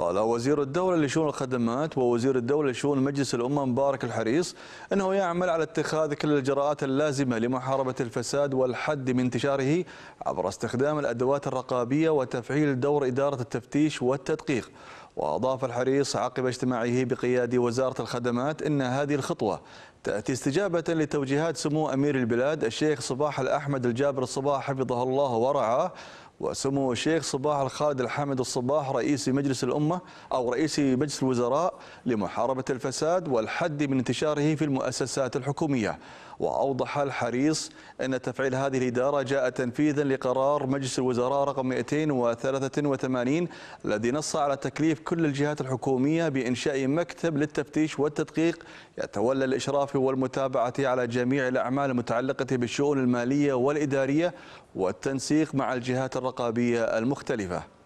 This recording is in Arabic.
قال وزير الدولة لشؤون الخدمات ووزير الدولة لشؤون مجلس الأمة مبارك الحريص أنه يعمل على اتخاذ كل الإجراءات اللازمة لمحاربة الفساد والحد من انتشاره عبر استخدام الأدوات الرقابية وتفعيل دور إدارة التفتيش والتدقيق وأضاف الحريص عقب اجتماعه بقيادة وزارة الخدمات أن هذه الخطوة تأتي استجابة لتوجيهات سمو أمير البلاد الشيخ صباح الأحمد الجابر الصباح حفظه الله ورعاه وسمو الشيخ صباح الخالد الحامد الصباح رئيس مجلس الأمة أو رئيس مجلس الوزراء لمحاربة الفساد والحد من انتشاره في المؤسسات الحكومية وأوضح الحريص أن تفعيل هذه الإدارة جاء تنفيذا لقرار مجلس الوزراء رقم 283 الذي نص على تكليف كل الجهات الحكومية بإنشاء مكتب للتفتيش والتدقيق يتولى الإشراف والمتابعة على جميع الأعمال المتعلقة بالشؤون المالية والإدارية والتنسيق مع الجهات الرقابية المختلفة